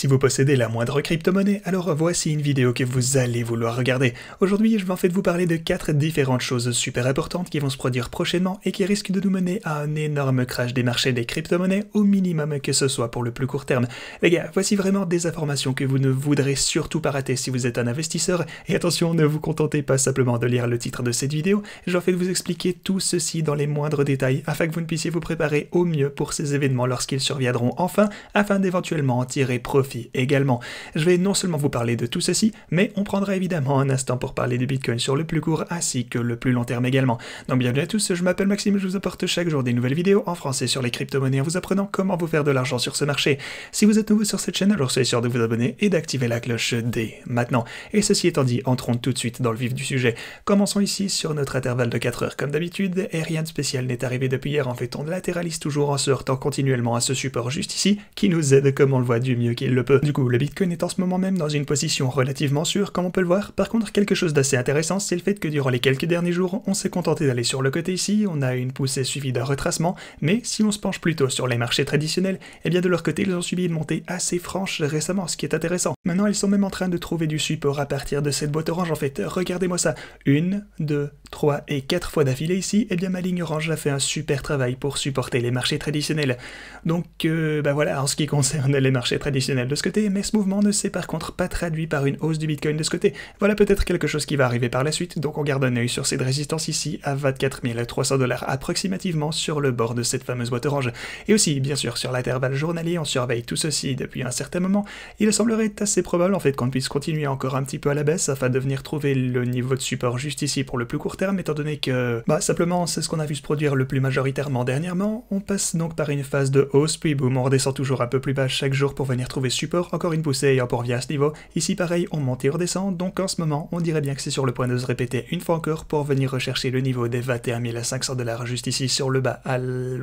Si vous possédez la moindre crypto-monnaie, alors voici une vidéo que vous allez vouloir regarder. Aujourd'hui, je vais en fait vous parler de 4 différentes choses super importantes qui vont se produire prochainement et qui risquent de nous mener à un énorme crash des marchés des crypto-monnaies au minimum que ce soit pour le plus court terme. Les gars, voici vraiment des informations que vous ne voudrez surtout pas rater si vous êtes un investisseur et attention, ne vous contentez pas simplement de lire le titre de cette vidéo, je vais en fait vous expliquer tout ceci dans les moindres détails afin que vous ne puissiez vous préparer au mieux pour ces événements lorsqu'ils surviendront enfin afin d'éventuellement en tirer profit également. Je vais non seulement vous parler de tout ceci, mais on prendra évidemment un instant pour parler du Bitcoin sur le plus court ainsi que le plus long terme également. Donc bienvenue à tous, je m'appelle Maxime je vous apporte chaque jour des nouvelles vidéos en français sur les crypto-monnaies en vous apprenant comment vous faire de l'argent sur ce marché. Si vous êtes nouveau sur cette chaîne, alors soyez sûr de vous abonner et d'activer la cloche dès maintenant. Et ceci étant dit, entrons tout de suite dans le vif du sujet. Commençons ici sur notre intervalle de 4 heures comme d'habitude, et rien de spécial n'est arrivé depuis hier en fait on latéralise toujours en se heurtant continuellement à ce support juste ici, qui nous aide comme on le voit du mieux qu'il le du coup, le Bitcoin est en ce moment même dans une position relativement sûre, comme on peut le voir. Par contre, quelque chose d'assez intéressant, c'est le fait que durant les quelques derniers jours, on s'est contenté d'aller sur le côté ici, on a une poussée suivie d'un retracement, mais si on se penche plutôt sur les marchés traditionnels, eh bien de leur côté, ils ont subi une montée assez franche récemment, ce qui est intéressant. Maintenant, ils sont même en train de trouver du support à partir de cette boîte orange, en fait. Regardez-moi ça. Une, deux, trois et quatre fois d'affilée ici, et eh bien ma ligne orange a fait un super travail pour supporter les marchés traditionnels. Donc, euh, bah voilà, en ce qui concerne les marchés traditionnels, de ce côté, mais ce mouvement ne s'est par contre pas traduit par une hausse du Bitcoin de ce côté. Voilà peut-être quelque chose qui va arriver par la suite, donc on garde un œil sur cette résistance ici à 24 300 dollars approximativement sur le bord de cette fameuse boîte orange. Et aussi, bien sûr, sur l'intervalle journalier, on surveille tout ceci depuis un certain moment. Il semblerait assez probable en fait qu'on puisse continuer encore un petit peu à la baisse afin de venir trouver le niveau de support juste ici pour le plus court terme, étant donné que, bah, simplement, c'est ce qu'on a vu se produire le plus majoritairement dernièrement. On passe donc par une phase de hausse, puis boum, on redescend toujours un peu plus bas chaque jour pour venir trouver support, encore une poussée et encore via à ce niveau. Ici pareil, on monte et redescend, donc en ce moment, on dirait bien que c'est sur le point de se répéter une fois encore pour venir rechercher le niveau des 21 500 dollars juste ici sur le bas,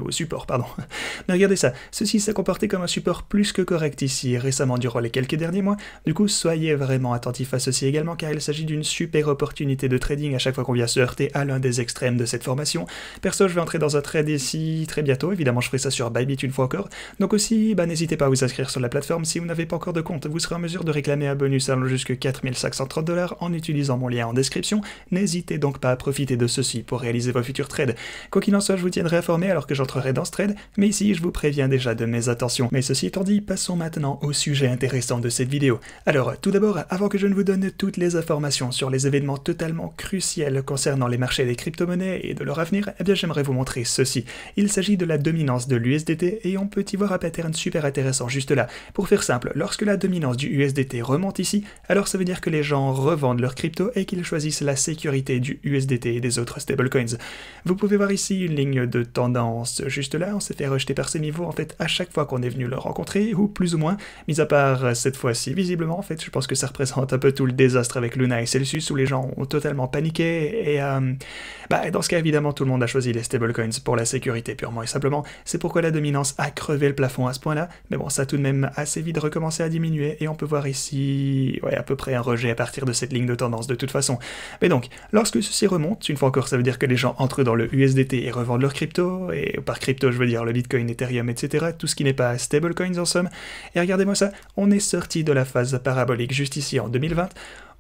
au support, pardon. Mais regardez ça, ceci s'est comporté comme un support plus que correct ici récemment durant les quelques derniers mois, du coup soyez vraiment attentif à ceci également car il s'agit d'une super opportunité de trading à chaque fois qu'on vient se heurter à l'un des extrêmes de cette formation. Perso, je vais entrer dans un trade ici très bientôt, évidemment je ferai ça sur Bybit une fois encore, donc aussi bah, n'hésitez pas à vous inscrire sur la plateforme si vous vous n'avez pas encore de compte, vous serez en mesure de réclamer un bonus allant jusqu'à 4530 dollars en utilisant mon lien en description. N'hésitez donc pas à profiter de ceci pour réaliser vos futurs trades. Quoi qu'il en soit, je vous tiendrai informé alors que j'entrerai dans ce trade, mais ici je vous préviens déjà de mes attentions. Mais ceci étant dit, passons maintenant au sujet intéressant de cette vidéo. Alors, tout d'abord, avant que je ne vous donne toutes les informations sur les événements totalement cruciaux concernant les marchés des crypto-monnaies et de leur avenir, eh bien j'aimerais vous montrer ceci. Il s'agit de la dominance de l'USDT et on peut y voir un pattern super intéressant juste là. Pour faire simple, lorsque la dominance du USDT remonte ici, alors ça veut dire que les gens revendent leur crypto et qu'ils choisissent la sécurité du USDT et des autres stablecoins. Vous pouvez voir ici une ligne de tendance juste là, on s'est fait rejeter par ces niveaux en fait à chaque fois qu'on est venu le rencontrer, ou plus ou moins, mis à part euh, cette fois-ci visiblement en fait, je pense que ça représente un peu tout le désastre avec Luna et Celsius où les gens ont totalement paniqué et euh, bah, dans ce cas évidemment tout le monde a choisi les stablecoins pour la sécurité purement et simplement, c'est pourquoi la dominance a crevé le plafond à ce point-là, mais bon ça tout de même assez vite recommencer à diminuer, et on peut voir ici ouais, à peu près un rejet à partir de cette ligne de tendance de toute façon. Mais donc, lorsque ceci remonte, une fois encore ça veut dire que les gens entrent dans le USDT et revendent leur crypto, et par crypto je veux dire le Bitcoin, Ethereum, etc., tout ce qui n'est pas stablecoins en somme, et regardez-moi ça, on est sorti de la phase parabolique juste ici en 2020,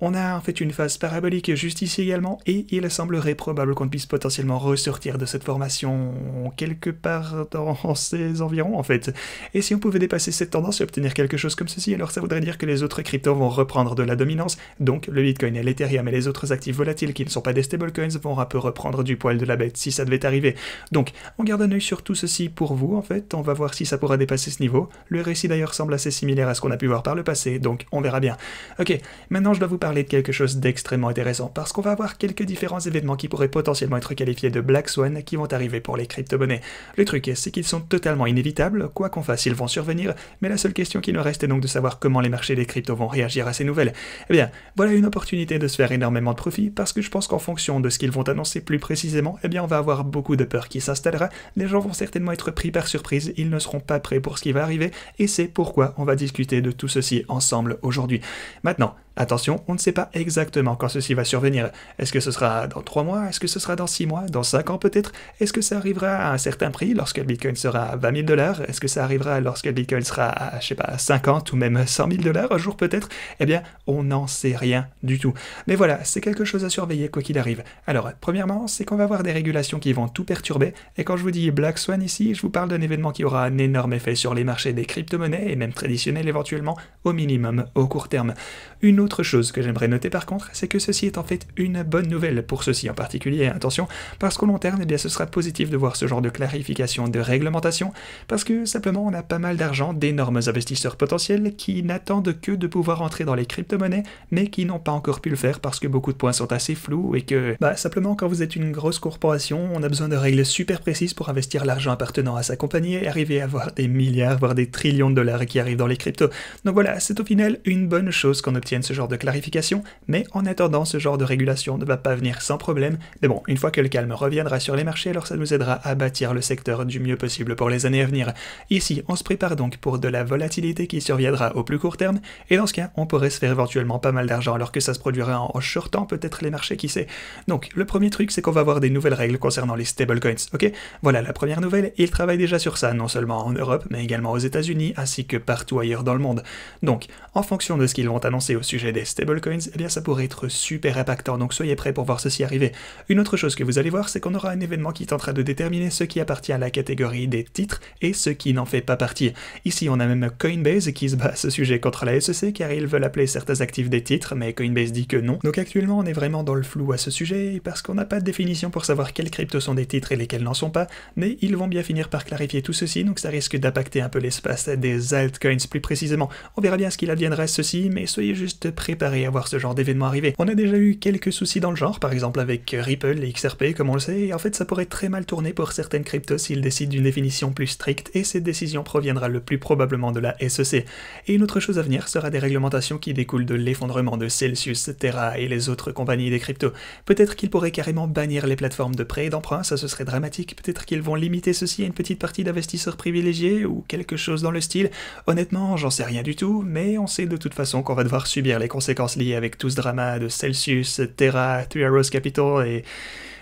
on a en fait une phase parabolique juste ici également, et il semblerait probable qu'on puisse potentiellement ressortir de cette formation quelque part dans ces environs en fait. Et si on pouvait dépasser cette tendance et obtenir quelque chose comme ceci, alors ça voudrait dire que les autres cryptos vont reprendre de la dominance, donc le Bitcoin et l'Ethereum et les autres actifs volatiles qui ne sont pas des stablecoins vont un peu reprendre du poil de la bête si ça devait arriver. Donc on garde un œil sur tout ceci pour vous en fait, on va voir si ça pourra dépasser ce niveau. Le récit d'ailleurs semble assez similaire à ce qu'on a pu voir par le passé, donc on verra bien. Ok, maintenant je dois vous parler de quelque chose d'extrêmement intéressant parce qu'on va avoir quelques différents événements qui pourraient potentiellement être qualifiés de Black Swan qui vont arriver pour les crypto-monnaies. Le truc, c'est qu'ils sont totalement inévitables, quoi qu'on fasse, ils vont survenir, mais la seule question qui nous reste est donc de savoir comment les marchés des cryptos vont réagir à ces nouvelles. Eh bien, voilà une opportunité de se faire énormément de profit parce que je pense qu'en fonction de ce qu'ils vont annoncer plus précisément, eh bien, on va avoir beaucoup de peur qui s'installera. Les gens vont certainement être pris par surprise, ils ne seront pas prêts pour ce qui va arriver et c'est pourquoi on va discuter de tout ceci ensemble aujourd'hui. Maintenant, Attention, on ne sait pas exactement quand ceci va survenir. Est-ce que ce sera dans 3 mois Est-ce que ce sera dans 6 mois Dans 5 ans peut-être Est-ce que ça arrivera à un certain prix lorsque le Bitcoin sera à 20 000 dollars Est-ce que ça arrivera lorsque le Bitcoin sera à, je sais pas, 50 ou même 100 000 dollars un jour peut-être Eh bien, on n'en sait rien du tout. Mais voilà, c'est quelque chose à surveiller quoi qu'il arrive. Alors, premièrement, c'est qu'on va avoir des régulations qui vont tout perturber. Et quand je vous dis Black Swan ici, je vous parle d'un événement qui aura un énorme effet sur les marchés des crypto-monnaies et même traditionnels éventuellement, au minimum, au court terme. Une autre chose que j'aimerais noter par contre, c'est que ceci est en fait une bonne nouvelle pour ceux-ci en particulier, attention, parce qu'au long terme, eh bien, ce sera positif de voir ce genre de clarification de réglementation, parce que simplement on a pas mal d'argent d'énormes investisseurs potentiels qui n'attendent que de pouvoir entrer dans les crypto-monnaies, mais qui n'ont pas encore pu le faire parce que beaucoup de points sont assez flous et que, bah, simplement quand vous êtes une grosse corporation, on a besoin de règles super précises pour investir l'argent appartenant à sa compagnie et arriver à avoir des milliards, voire des trillions de dollars qui arrivent dans les cryptos. Donc voilà, c'est au final une bonne chose qu'on obtienne ce genre de clarification, mais en attendant, ce genre de régulation ne va pas venir sans problème. Mais bon, une fois que le calme reviendra sur les marchés, alors ça nous aidera à bâtir le secteur du mieux possible pour les années à venir. Ici, on se prépare donc pour de la volatilité qui surviendra au plus court terme, et dans ce cas, on pourrait se faire éventuellement pas mal d'argent alors que ça se produira en shortant peut-être les marchés, qui sait. Donc, le premier truc, c'est qu'on va avoir des nouvelles règles concernant les stablecoins, ok Voilà la première nouvelle, ils travaillent déjà sur ça, non seulement en Europe, mais également aux États-Unis, ainsi que partout ailleurs dans le monde. Donc, en fonction de ce qu'ils vont annoncer au sujet des stablecoins, eh bien ça pourrait être super impactant, donc soyez prêts pour voir ceci arriver. Une autre chose que vous allez voir, c'est qu'on aura un événement qui tentera de déterminer ce qui appartient à la catégorie des titres et ce qui n'en fait pas partie. Ici, on a même Coinbase qui se bat à ce sujet contre la SEC car ils veulent appeler certains actifs des titres, mais Coinbase dit que non. Donc actuellement, on est vraiment dans le flou à ce sujet parce qu'on n'a pas de définition pour savoir quelles cryptos sont des titres et lesquels n'en sont pas, mais ils vont bien finir par clarifier tout ceci, donc ça risque d'impacter un peu l'espace des altcoins plus précisément. On verra bien ce qu'il adviendra ceci, mais soyez juste préparer à voir ce genre d'événement arriver. On a déjà eu quelques soucis dans le genre, par exemple avec euh, Ripple et XRP, comme on le sait, et en fait ça pourrait très mal tourner pour certaines cryptos s'ils décident d'une définition plus stricte, et cette décision proviendra le plus probablement de la SEC. Et une autre chose à venir sera des réglementations qui découlent de l'effondrement de Celsius, Terra et les autres compagnies des cryptos. Peut-être qu'ils pourraient carrément bannir les plateformes de prêt et d'emprunt, ça ce serait dramatique, peut-être qu'ils vont limiter ceci à une petite partie d'investisseurs privilégiés, ou quelque chose dans le style. Honnêtement, j'en sais rien du tout, mais on sait de toute façon qu'on va devoir subir les les conséquences liées avec tout ce drama de Celsius, Terra, Three Arrows Capital et...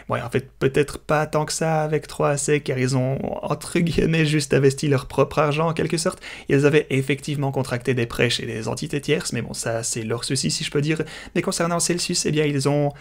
Ouais, en fait, peut-être pas tant que ça avec 3AC, car ils ont, entre guillemets, juste investi leur propre argent en quelque sorte. Ils avaient effectivement contracté des prêts chez des entités tierces, mais bon, ça, c'est leur souci, si je peux dire. Mais concernant Celsius, eh bien, ils ont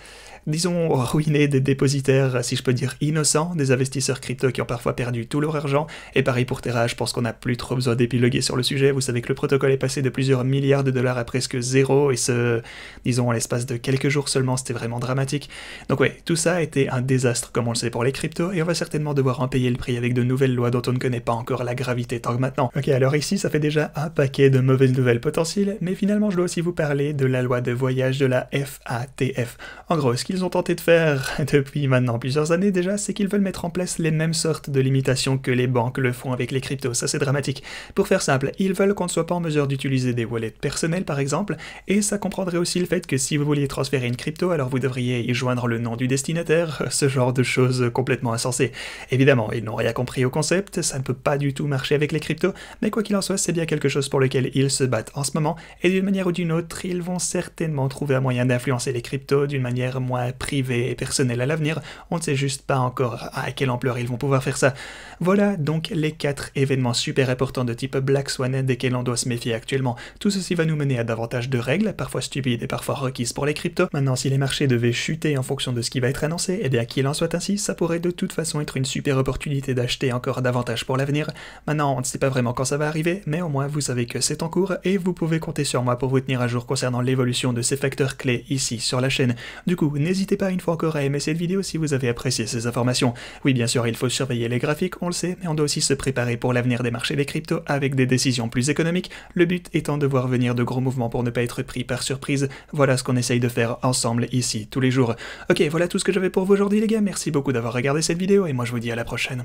disons, ruiner des dépositaires, si je peux dire, innocents, des investisseurs crypto qui ont parfois perdu tout leur argent. Et pareil pour Terra, je pense qu'on n'a plus trop besoin d'épiloguer sur le sujet. Vous savez que le protocole est passé de plusieurs milliards de dollars à presque zéro, et ce, disons, en l'espace de quelques jours seulement, c'était vraiment dramatique. Donc ouais, tout ça a été un désastre, comme on le sait pour les cryptos, et on va certainement devoir en payer le prix avec de nouvelles lois dont on ne connaît pas encore la gravité tant que maintenant. Ok, alors ici, ça fait déjà un paquet de mauvaises nouvelles potentielles, mais finalement, je dois aussi vous parler de la loi de voyage de la FATF. En gros, ce qui ils ont tenté de faire depuis maintenant plusieurs années déjà, c'est qu'ils veulent mettre en place les mêmes sortes de limitations que les banques le font avec les cryptos, ça c'est dramatique. Pour faire simple, ils veulent qu'on ne soit pas en mesure d'utiliser des wallets personnels par exemple, et ça comprendrait aussi le fait que si vous vouliez transférer une crypto, alors vous devriez y joindre le nom du destinataire, ce genre de choses complètement insensées. Évidemment, ils n'ont rien compris au concept, ça ne peut pas du tout marcher avec les cryptos, mais quoi qu'il en soit, c'est bien quelque chose pour lequel ils se battent en ce moment, et d'une manière ou d'une autre, ils vont certainement trouver un moyen d'influencer les cryptos d'une manière moins euh, privé et personnel à l'avenir, on ne sait juste pas encore à quelle ampleur ils vont pouvoir faire ça. Voilà donc les quatre événements super importants de type Black Swan desquels on doit se méfier actuellement. Tout ceci va nous mener à davantage de règles, parfois stupides et parfois requises pour les cryptos. Maintenant, si les marchés devaient chuter en fonction de ce qui va être annoncé, et eh bien qu'il en soit ainsi, ça pourrait de toute façon être une super opportunité d'acheter encore davantage pour l'avenir. Maintenant, on ne sait pas vraiment quand ça va arriver, mais au moins vous savez que c'est en cours et vous pouvez compter sur moi pour vous tenir à jour concernant l'évolution de ces facteurs clés ici sur la chaîne. Du coup, n'hésitez N'hésitez pas une fois encore à aimer cette vidéo si vous avez apprécié ces informations. Oui, bien sûr, il faut surveiller les graphiques, on le sait, mais on doit aussi se préparer pour l'avenir des marchés des cryptos avec des décisions plus économiques, le but étant de voir venir de gros mouvements pour ne pas être pris par surprise. Voilà ce qu'on essaye de faire ensemble ici, tous les jours. Ok, voilà tout ce que j'avais pour vous aujourd'hui les gars, merci beaucoup d'avoir regardé cette vidéo et moi je vous dis à la prochaine.